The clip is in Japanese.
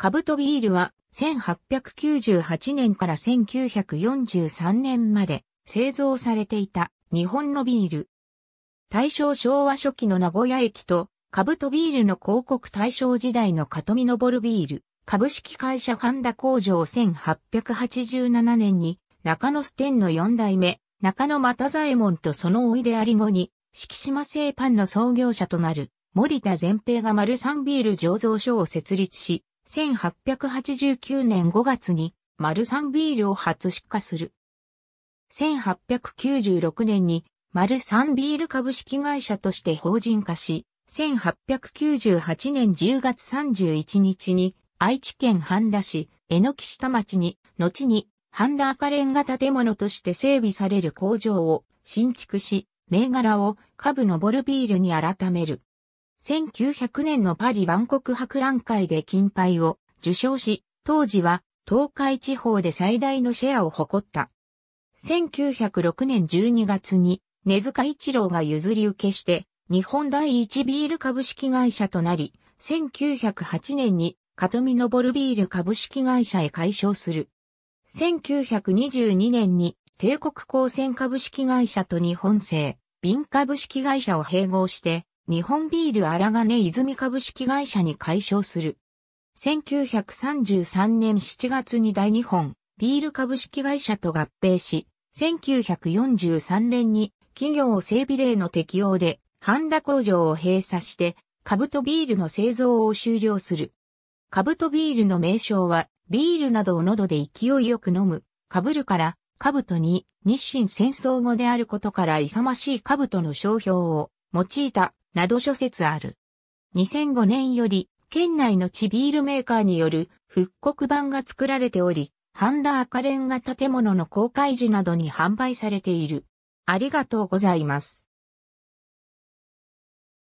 カブトビールは1898年から1943年まで製造されていた日本のビール。大正昭和初期の名古屋駅とカブトビールの広告大正時代のノボルビール、株式会社ファンダ工場1887年に中野ステンの4代目、中野又左衛門とそのおいであり後に、敷島製パンの創業者となる森田全平が丸三ビール醸造所を設立し、1889年5月にマルサンビールを初出荷する。1896年にマルサンビール株式会社として法人化し、1898年10月31日に愛知県半田市、江ノ木下町に、後に半田赤レンガ建物として整備される工場を新築し、銘柄を株のボルビールに改める。1900年のパリ万国博覧会で金牌を受賞し、当時は東海地方で最大のシェアを誇った。1906年12月に根塚一郎が譲り受けして、日本第一ビール株式会社となり、1908年にノボルビール株式会社へ解消する。1922年に帝国高専株式会社と日本製、瓶株式会社を併合して、日本ビール荒金泉株式会社に解消する。1933年7月に大日本ビール株式会社と合併し、1943年に企業整備令の適用で、ハンダ工場を閉鎖して、株とビールの製造を終了する。株とビールの名称は、ビールなどを喉で勢いよく飲む、かるから、カブとに、日清戦争後であることから勇ましいカブとの商標を用いたなど諸説ある。2005年より、県内の地ビールメーカーによる復刻版が作られており、ハンダ赤レンガ建物の公開時などに販売されている。ありがとうございます。